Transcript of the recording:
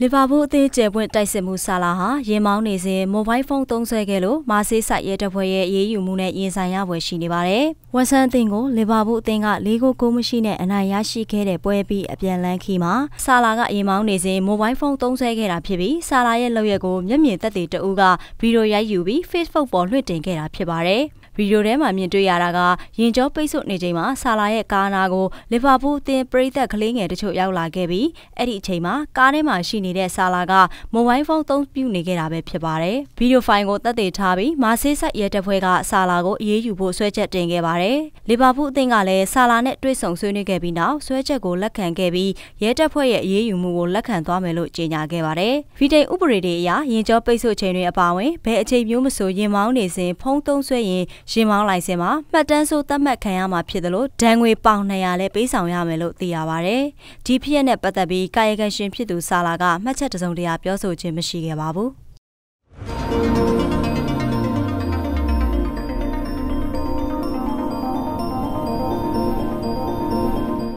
လီဗာပူးအသင်းကျယ်ပွင့်တိုက်စစ်မှုဆာလာဟာရင်မောင်းနေစဉ်မိုဘိုင်းဖုန်းသုံးစွဲခဲ့လို့မာဆေးဆိုင်ရဲတပ်ဖွဲ့ရဲ့အေးအေးယူမှုနဲ့ရင်ဆိုင်ရပွဲရှိနေပါတယ်။ဝက်ဆန်အသင်းကိုလီဗာပူးအသင်းက၄ဂိုးကိုမရှိနဲ့အနိုင်ရရှိခဲ့တဲ့ပွဲပြီးအပြန်လန်းခီမှာဆာလာကရင်မောင်းနေစဉ်မိုဘိုင်းဖုန်းသုံးစွဲခဲ့တာဖြစ်ပြီးဆာလာရဲ့လုပ်ရက်ကိုမျက်မြင်သက်သေတအူးကဗီဒီယိုရိုက်ယူပြီး Facebook ပေါ်လွှင့်တင်ခဲ့တာဖြစ်ပါတယ်။ဗီဒီယိုထဲမှာမြင်တွေ့ရတာကရင်ကျောပိတ်ဆို့နေချိန်မှာဆာလာရဲ့ကားနာကိုလီဗာပူးအသင်းပရိသတ်ကလေးငယ်တချို့ရောက်လာခဲ့ပြီးအဲ့ဒီအချိန်မှာကားထဲမှာရှိနေတဲ့ဆာလာကမိုဘိုင်းဖုန်းသုံးပြုနေခဲ့တာပဲဖြစ်ပါတယ်။ဗီဒီယိုဖိုင်ကိုတက်သေးထားပြီးမာဆေးဆက်ရဲတပ်ဖွဲ့ကဆာလာကိုအေးအေးယူဖို့ဆွဲချက်တင်ခဲ့ပါတယ်။လီဗာပူးအသင်းကလည်းဆာလာနဲ့တွေ့ဆုံဆွေးနွေးခဲ့ပြီးနောက်ဆွဲချက်ကိုလက်ခံခဲ့ပြီးရဲတပ်ဖွဲ့ရဲ့အေးအေးယူမှုကိုလက်ခံသွားမယ်လို့ကြေညာခဲ့ပါတယ်။ဗီဒီယိုဥပဒေတွေအရရင်ကျောပိတ်ဆို့ချိန်တွေအပါအဝင်ဘယ်အချိန်မျိုးမဆိုရင်မောင်းနေစဉ်ဖုန်းသုံးဆွဲရင်ရင်မောင်းလိုင်စင်မှာမှတ်တမ်းဆိုးသတ်မှတ်ခံရမှာဖြစ်တယ်လို့ဒဏ်ငွေပေါင်200လဲပေးဆောင်ရမယ်လို့သိရပါဗျ။ဒီဖြစ်ရနဲ့ပတ်သက်ပြီးကာယကံရှင်ဖြစ်သူဆာလာကမှတ်ချက်တစုံတရာပြောဆိုခြင်းမရှိခဲ့ပါဘူး။